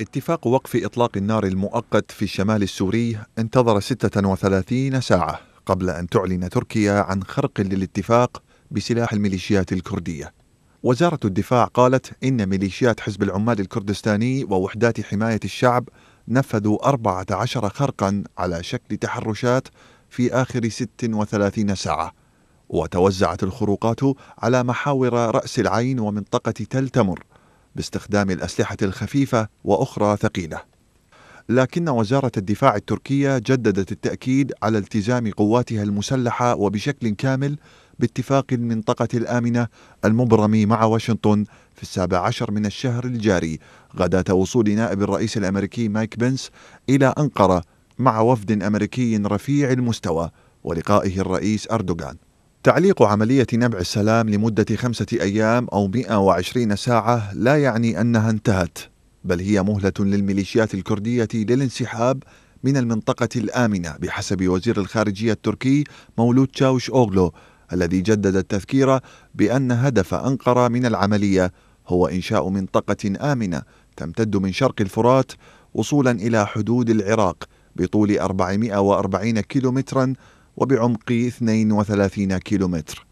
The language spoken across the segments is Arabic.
اتفاق وقف إطلاق النار المؤقت في الشمال السوري انتظر 36 ساعة قبل أن تعلن تركيا عن خرق للاتفاق بسلاح الميليشيات الكردية وزارة الدفاع قالت إن ميليشيات حزب العمال الكردستاني ووحدات حماية الشعب نفذوا 14 خرقا على شكل تحرشات في آخر 36 ساعة وتوزعت الخروقات على محاور رأس العين ومنطقة تل تمر باستخدام الأسلحة الخفيفة وأخرى ثقيلة. لكن وزارة الدفاع التركية جددت التأكيد على التزام قواتها المسلحة وبشكل كامل باتفاق المنطقة الآمنة المبرم مع واشنطن في السابع عشر من الشهر الجاري غداة وصول نائب الرئيس الأمريكي مايك بنس إلى أنقرة مع وفد أمريكي رفيع المستوى ولقائه الرئيس أردوغان تعليق عملية نبع السلام لمدة خمسة أيام أو 120 ساعة لا يعني أنها انتهت بل هي مهلة للميليشيات الكردية للانسحاب من المنطقة الآمنة بحسب وزير الخارجية التركي مولود تشاوش أوغلو الذي جدد التذكير بأن هدف أنقرة من العملية هو إنشاء منطقة آمنة تمتد من شرق الفرات وصولا إلى حدود العراق بطول 440 كيلومترا وبعمق 32 كيلومتر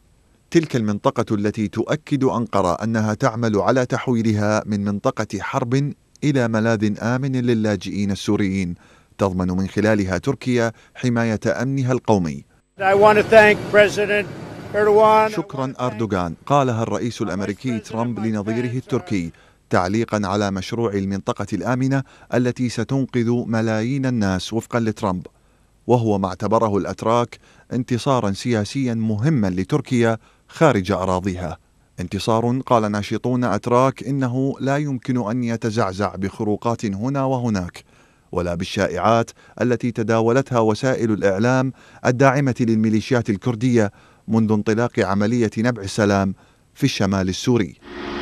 تلك المنطقة التي تؤكد أنقرة أنها تعمل على تحويلها من منطقة حرب إلى ملاذ آمن للاجئين السوريين تضمن من خلالها تركيا حماية أمنها القومي شكرا أردوغان قالها الرئيس الأمريكي ترامب لنظيره التركي تعليقا على مشروع المنطقة الآمنة التي ستنقذ ملايين الناس وفقا لترامب وهو ما اعتبره الاتراك انتصارا سياسيا مهما لتركيا خارج اراضيها انتصار قال ناشطون اتراك انه لا يمكن ان يتزعزع بخروقات هنا وهناك ولا بالشائعات التي تداولتها وسائل الاعلام الداعمه للميليشيات الكرديه منذ انطلاق عمليه نبع السلام في الشمال السوري